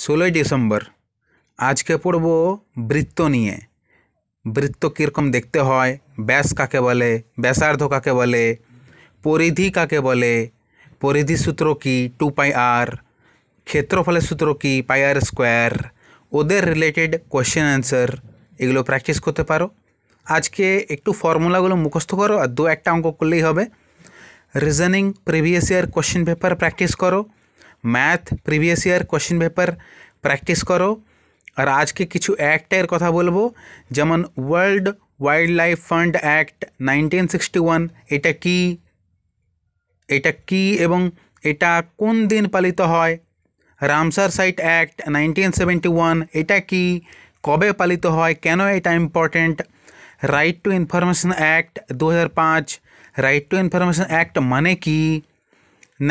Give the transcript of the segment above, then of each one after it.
16 December আজকে পড়বো বৃত্ত নিয়ে বৃত্ত কী রকম देखते হয় ব্যাস কাকে বলে ব্যাসার্ধ কাকে বলে পরিধি কাকে বলে পরিধি সূত্র কি 2 पाई r क्षेत्रफल সূত্র কি pi r square other related question answer এগুলো প্র্যাকটিস করতে পারো আজকে একটু ফর্মুলা গুলো মুখস্থ করো আর দুই একটা অঙ্ক কুল্লি হবে reasoning previous year question paper practice করো math previous year question paper practice करो और आज के किचु एक्टर कथा बोलब जमन world wildlife fund act nineteen sixty one यटा कि दिन पालित तो है रामसार सट एक्ट नाइनटीन सेवेंटी वन ये कब पालित तो है क्यों at important right to information act दो हज़ार पाँच रईट टू इनफरमेशन एक्ट मान कि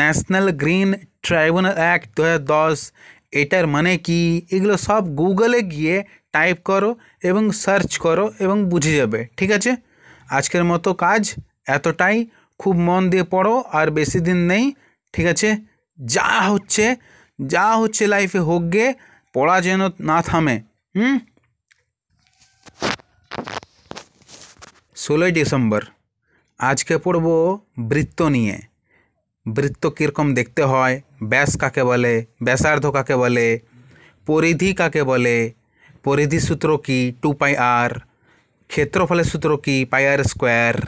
नैशनल ग्रीन ট্রাইব্যুনাল অ্যাক্ট দু হাজার দশ এটার মানে কি এগুলো সব গুগলে গিয়ে টাইপ করো এবং সার্চ করো এবং বুঝে যাবে ঠিক আছে আজকের মতো কাজ এতটাই খুব মন দিয়ে পড়ো আর বেশি দিন নেই ঠিক আছে যা হচ্ছে যা হচ্ছে লাইফে হোক গে পড়া যেন না থামে হুম ষোলোই ডিসেম্বর আজকে পড়ব বৃত্ত নিয়ে वृत्त कम देखते हैं व्यस का बोले व्यसार्ध का बोले परिधि का बोले परिधि सूत्र की टू पाई आर क्षेत्रफल सूत्र की pi R square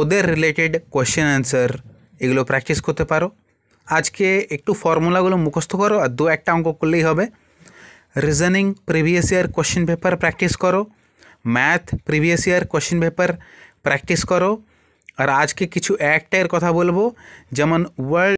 or related question answer यगलो प्रैक्टिस करते पर आज के एक फर्मुलागल मुखस्त करो दो एक अंक कर ले reasoning previous year question paper practice करो math previous year question paper practice करो और आज के किस एक्टर कथा बोल जमन वर्ल्ड